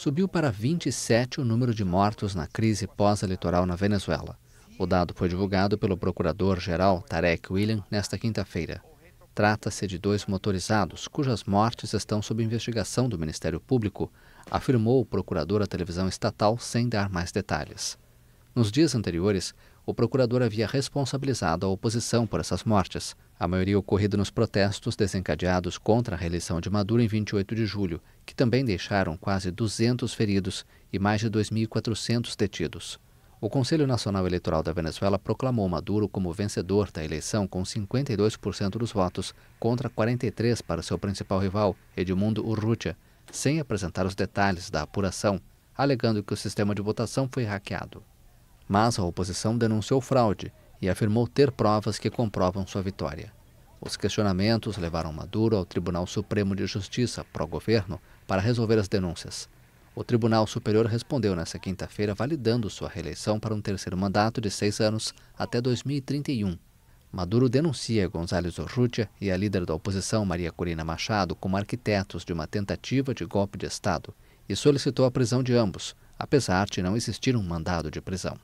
subiu para 27 o número de mortos na crise pós-eleitoral na Venezuela. O dado foi divulgado pelo procurador-geral Tarek William nesta quinta-feira. Trata-se de dois motorizados cujas mortes estão sob investigação do Ministério Público, afirmou o procurador à televisão estatal sem dar mais detalhes. Nos dias anteriores, o procurador havia responsabilizado a oposição por essas mortes, a maioria ocorrida nos protestos desencadeados contra a reeleição de Maduro em 28 de julho, que também deixaram quase 200 feridos e mais de 2.400 detidos. O Conselho Nacional Eleitoral da Venezuela proclamou Maduro como vencedor da eleição com 52% dos votos contra 43 para seu principal rival, Edmundo Urrutia, sem apresentar os detalhes da apuração, alegando que o sistema de votação foi hackeado mas a oposição denunciou fraude e afirmou ter provas que comprovam sua vitória. Os questionamentos levaram Maduro ao Tribunal Supremo de Justiça, pró-governo, para resolver as denúncias. O Tribunal Superior respondeu nesta quinta-feira validando sua reeleição para um terceiro mandato de seis anos até 2031. Maduro denuncia González Urrutia e a líder da oposição, Maria Corina Machado, como arquitetos de uma tentativa de golpe de Estado e solicitou a prisão de ambos, apesar de não existir um mandado de prisão.